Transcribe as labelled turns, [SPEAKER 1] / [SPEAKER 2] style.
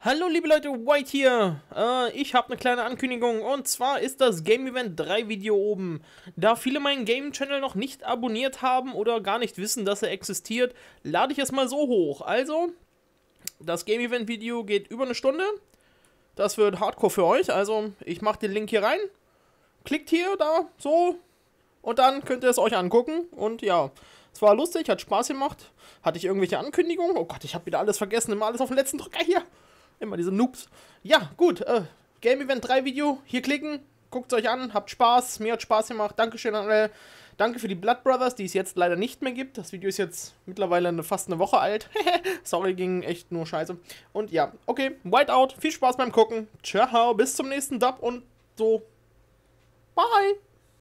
[SPEAKER 1] Hallo liebe Leute, White hier. Äh, ich habe eine kleine Ankündigung und zwar ist das Game Event 3 Video oben. Da viele meinen Game Channel noch nicht abonniert haben oder gar nicht wissen, dass er existiert, lade ich es mal so hoch. Also, das Game Event Video geht über eine Stunde. Das wird Hardcore für euch, also ich mache den Link hier rein. Klickt hier, da, so. Und dann könnt ihr es euch angucken und ja... Es war lustig, hat Spaß gemacht. Hatte ich irgendwelche Ankündigungen? Oh Gott, ich habe wieder alles vergessen. Immer alles auf den letzten Drücker hier. Immer diese Noobs. Ja, gut. Äh, Game Event 3 Video. Hier klicken. Guckt es euch an. Habt Spaß. Mir hat Spaß gemacht. Dankeschön an alle. Danke für die Blood Brothers, die es jetzt leider nicht mehr gibt. Das Video ist jetzt mittlerweile eine, fast eine Woche alt. Sorry, ging echt nur scheiße. Und ja, okay, Whiteout. Viel Spaß beim Gucken. Ciao, bis zum nächsten Dub und so.
[SPEAKER 2] Bye.